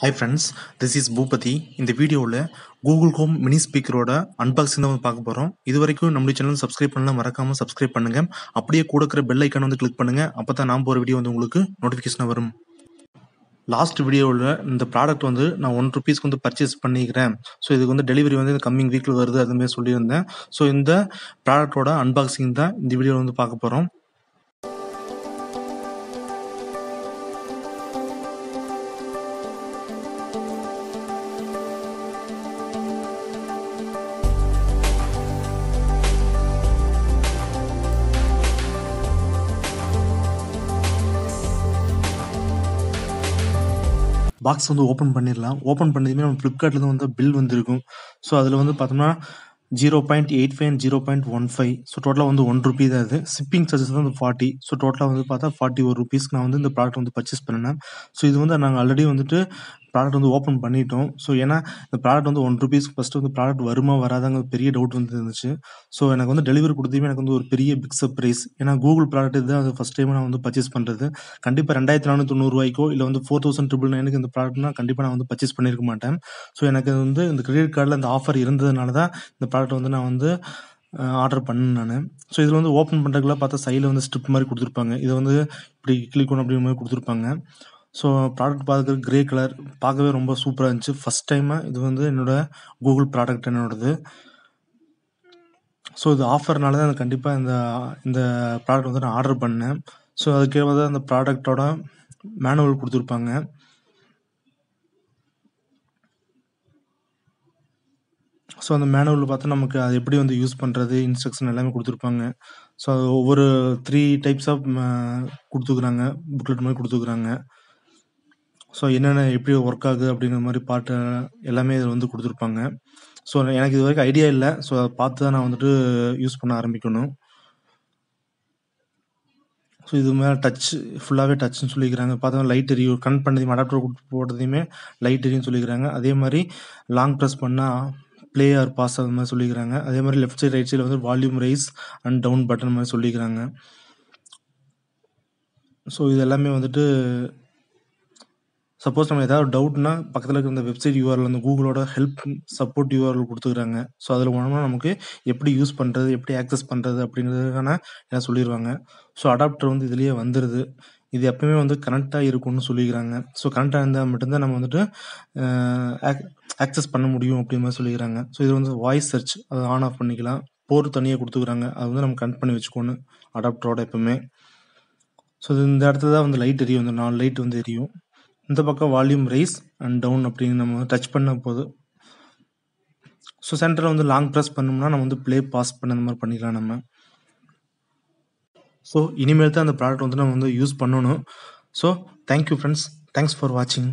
hi friends this is Boopathi இந்த வீடியோவில் Google home mini ஸ்பீக்கரோட அன்பாக்சிங் தான் பார்க்க போகிறோம் இது வரைக்கும் நம்மளுடைய சேனல் சப்ஸ்கிரைப் பண்ணலாம் மறக்காமல் சப்ஸ்கிரைப் பண்ணுங்கள் அப்படியே கூட இருக்கிற பெல் ஐக்கான் வந்து கிளிக் பண்ணுங்கள் அப்போ தான் நான் போகிற வீடியோ வந்து உங்களுக்கு நோட்டிஃபிகேஷனாக வரும் லாஸ்ட் வீடியோவில் இந்த ப்ராடக்ட் வந்து நான் ஒன் ருபீஸ்க்கு வந்து பர்ச்சேஸ் பண்ணிக்கிறேன் ஸோ இதுக்கு வந்து டெலிவரி வந்து இந்த கம்மிங் வீக்கில் வருது அதுமாரி சொல்லியிருந்தேன் ஸோ இந்த ப்ராடக்டோட அன்பாக்சிங் தான் இந்த வீடியோவில் வந்து பார்க்க போகிறோம் பாக்ஸ் வந்து ஓப்பன் பண்ணிடலாம் ஓப்பன் பண்ணதுமே நம்ம ஃப்ளிப்கார்ட்லேருந்து வந்து பில் வந்துருக்கும் ஸோ அதில் வந்து பார்த்தோம்னா zero point eight five and zero point one five so டோட்டலாக வந்து ஒன் ருபி தான் இது ஷிப்பிங் சார்ஜஸ் வந்து ஃபார்ட்டி ஸோ டோட்டலாக வந்து பார்த்தா ஃபார்ட்டி ஒரு ருபீஸ்க்கு நான் வந்து இந்த ப்ராடக்ட் வந்து பர்ச்சேஸ் பண்ணினேன் ஸோ இது வந்து நாங்கள் ஆல்ரெடி வந்துட்டு ப்ராடக்ட் வந்து ஓப்பன் பண்ணிட்டோம் ஸோ ஏன்னா இந்த ப்ராடக்ட் வந்து ஒன் ருபீஸ் ஃபஸ்ட்டு வந்து ப்ராடக்ட் வருமா வராதாங்க பெரிய டவுட் வந்து இருந்துச்சு ஸோ எனக்கு வந்து டெலிவரி கொடுத்ததுமே எனக்கு வந்து ஒரு பெரிய பிக் சர்ப்ரைஸ் ஏன்னா கூகுள் ப்ராடக்ட் இது அது ஃபஸ்ட் டைம் நான் வந்து பர்ச்சேஸ் பண்ணுறது கண்டிப்பாக ரெண்டாயிரத்தி நானூற்றி தொண்ணூறுவாய்க்கோ இல்லை வந்து ஃபோர் தௌசண்ட் ட்ரிபிள் நைனுக்கு இந்த ப்ராடக்ட்னா கண்டிப்பாக நான் வந்து பர்ச்சேஸ் பண்ணியிருக்க மாட்டேன் ஸோ எனக்கு வந்து இந்த கிரெடிட் கார்டில் அந்த ஆஃபர் இருந்ததுனால தான் இந்த ப்ராடக்ட் வந்து நான் வந்து ஆர்டர் பண்ணேன் நான் ஸோ இதில் வந்து ஓப்பன் பண்ணுறதுக்குலாம் பார்த்தா சைடில் வந்து ஸ்ட்ரிப் மாதிரி கொடுத்துருப்பாங்க இதை வந்து இப்படி கிளிக் ஒன்று அப்படிங்கிற மாதிரி கொடுத்துருப்பாங்க ஸோ ப்ராடக்ட் பார்க்குறதுக்கு க்ரே கலர் பார்க்கவே ரொம்ப சூப்பராக இருந்துச்சு ஃபஸ்ட் டைமு இது வந்து என்னோடய கூகுள் ப்ராடக்ட் என்னோடது ஸோ இது ஆஃபர்னால தான் கண்டிப்பாக இந்த இந்த ப்ராடக்ட் வந்து நான் ஆர்டர் பண்ணேன் ஸோ அதுக்கேற்ப அந்த ப்ராடக்டோட மேனுவல் கொடுத்துருப்பாங்க ஸோ அந்த மேனுவலில் பார்த்தா நமக்கு அது எப்படி வந்து யூஸ் பண்ணுறது இன்ஸ்ட்ரக்ஷன் எல்லாமே கொடுத்துருப்பாங்க ஸோ அது ஒவ்வொரு த்ரீ டைப்ஸ் ஆஃப் கொடுத்துக்குறாங்க புக்லெட் மாதிரி கொடுத்துக்குறாங்க ஸோ என்னென்ன எப்படி ஒர்க் ஆகுது அப்படிங்கிற மாதிரி பாட்டு எல்லாமே இதில் வந்து கொடுத்துருப்பாங்க ஸோ எனக்கு இது வரைக்கும் ஐடியா இல்லை ஸோ அதை பார்த்து தான் நான் வந்துட்டு யூஸ் பண்ண ஆரம்பிக்கணும் ஸோ இது மாதிரி டச் ஃபுல்லாகவே டச்னு சொல்லிக்கிறாங்க பார்த்தா லைட் எரியும் கன் பண்ணதையும் அடாப்டர் கொடுத்து போட்டதையுமே லைட் எரியும் சொல்லிக்கிறாங்க அதே மாதிரி லாங் ப்ரெஸ் பண்ணால் ப்ளே ஆர் பாஸ் அது மாதிரி சொல்லிக்கிறாங்க அதே மாதிரி லெஃப்ட் சைட் ரைட் சைடில் வந்து volume rise and down button மாதிரி சொல்லிக்கிறாங்க ஸோ இது எல்லாமே வந்துட்டு சப்போஸ் நம்ம ஏதாவது டவுட்னா பக்கத்தில் இருக்கிற இந்த வெப்சைட் யூஆர்எல் அந்த கூகுளோட ஹெல்ப் சப்போர்ட் யூஆர்எல் கொடுத்துக்கிறாங்க ஸோ அதில் மூலமாக நமக்கு எப்படி யூஸ் பண்ணுறது எப்படி ஆக்சஸ் பண்ணுறது அப்படிங்கிறதுக்கான என்ன சொல்லிடுவாங்க ஸோ அடாப்டர் வந்து இதுலேயே வந்துடுது இது எப்பவுமே வந்து கனெக்டாக இருக்கும்னு சொல்லிக்கிறாங்க ஸோ கனெக்டாக இருந்தால் மட்டும்தான் நம்ம வந்துட்டு ஆக்சஸ் பண்ண முடியும் அப்படிங்கிற மாதிரி சொல்லிக்கிறாங்க ஸோ இது வந்து வாய்ஸ் சர்ச் அதை ஆன் ஆஃப் பண்ணிக்கலாம் போர் தனியாக கொடுத்துக்கிறாங்க அது வந்து நம்ம கனெக்ட் பண்ணி வச்சுக்கோணும் அடாப்டரோட எப்பவுமே ஸோ இந்த இடத்துல தான் வந்து லைட் எரியும் இந்த நாலு லைட் வந்து எரியும் இந்த பக்கம் வால்யூம் ரைஸ் அண்ட் டவுன் அப்படின்னு நம்ம டச் பண்ண போது ஸோ சென்டரில் வந்து லாங் ப்ரெஸ் பண்ணோம்னா நம்ம வந்து ப்ளே பாஸ் பண்ண மாதிரி பண்ணிக்கலாம் நம்ம ஸோ இனிமேல் தான் அந்த ப்ராடக்ட் வந்து நம்ம வந்து யூஸ் பண்ணணும் so thank you friends thanks for வாட்சிங்